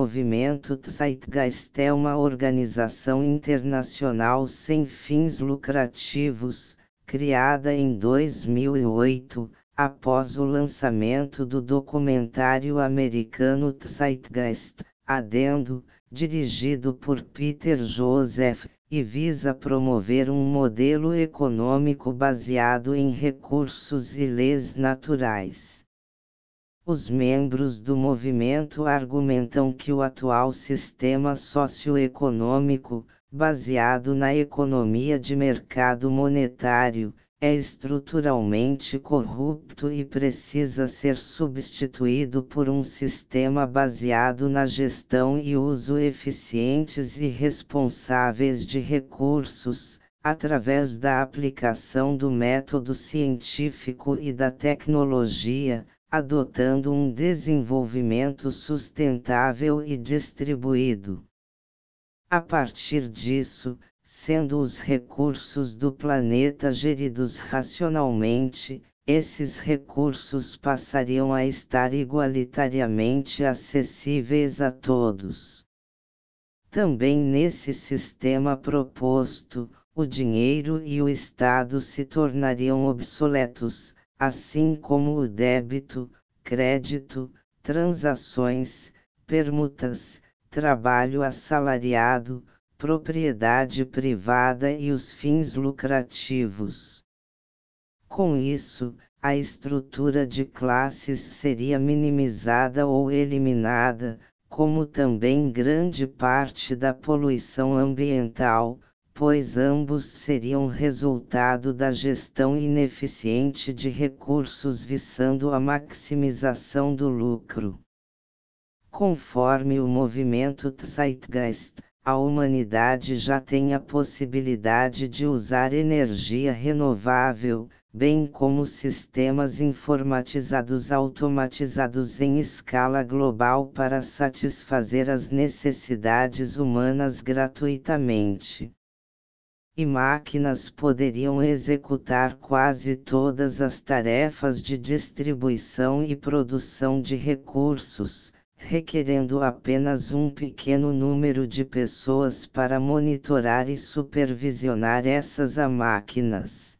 movimento Zeitgeist é uma organização internacional sem fins lucrativos, criada em 2008, após o lançamento do documentário americano Zeitgeist, Adendo, dirigido por Peter Joseph, e visa promover um modelo econômico baseado em recursos e leis naturais. Os membros do movimento argumentam que o atual sistema socioeconômico, baseado na economia de mercado monetário, é estruturalmente corrupto e precisa ser substituído por um sistema baseado na gestão e uso eficientes e responsáveis de recursos, através da aplicação do método científico e da tecnologia, adotando um desenvolvimento sustentável e distribuído. A partir disso, sendo os recursos do planeta geridos racionalmente, esses recursos passariam a estar igualitariamente acessíveis a todos. Também nesse sistema proposto, o dinheiro e o Estado se tornariam obsoletos, assim como o débito, crédito, transações, permutas, trabalho assalariado, propriedade privada e os fins lucrativos. Com isso, a estrutura de classes seria minimizada ou eliminada, como também grande parte da poluição ambiental, pois ambos seriam resultado da gestão ineficiente de recursos visando a maximização do lucro. Conforme o movimento Zeitgeist, a humanidade já tem a possibilidade de usar energia renovável, bem como sistemas informatizados automatizados em escala global para satisfazer as necessidades humanas gratuitamente e máquinas poderiam executar quase todas as tarefas de distribuição e produção de recursos, requerendo apenas um pequeno número de pessoas para monitorar e supervisionar essas máquinas.